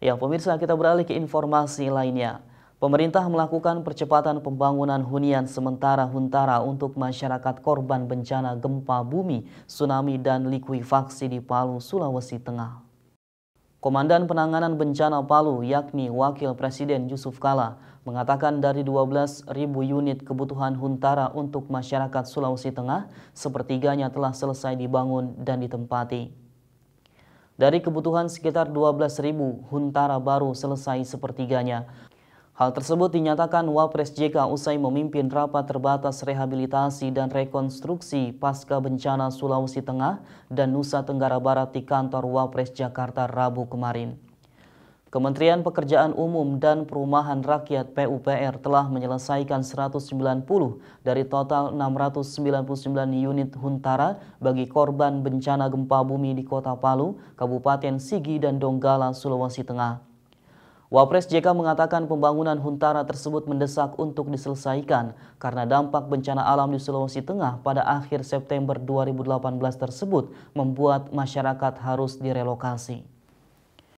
Ya pemirsa kita beralih ke informasi lainnya. Pemerintah melakukan percepatan pembangunan hunian sementara Huntara untuk masyarakat korban bencana gempa bumi, tsunami, dan likuifaksi di Palu, Sulawesi Tengah. Komandan Penanganan Bencana Palu, yakni Wakil Presiden Yusuf Kala, mengatakan dari 12.000 unit kebutuhan Huntara untuk masyarakat Sulawesi Tengah, sepertiganya telah selesai dibangun dan ditempati. Dari kebutuhan sekitar 12.000, Huntara baru selesai sepertiganya. Hal tersebut dinyatakan Wapres JK usai memimpin rapat terbatas rehabilitasi dan rekonstruksi pasca bencana Sulawesi Tengah dan Nusa Tenggara Barat di kantor Wapres Jakarta Rabu kemarin. Kementerian Pekerjaan Umum dan Perumahan Rakyat PUPR telah menyelesaikan 190 dari total 699 unit huntara bagi korban bencana gempa bumi di Kota Palu, Kabupaten Sigi dan Donggala, Sulawesi Tengah. Wapres JK mengatakan pembangunan huntara tersebut mendesak untuk diselesaikan karena dampak bencana alam di Sulawesi Tengah pada akhir September 2018 tersebut membuat masyarakat harus direlokasi.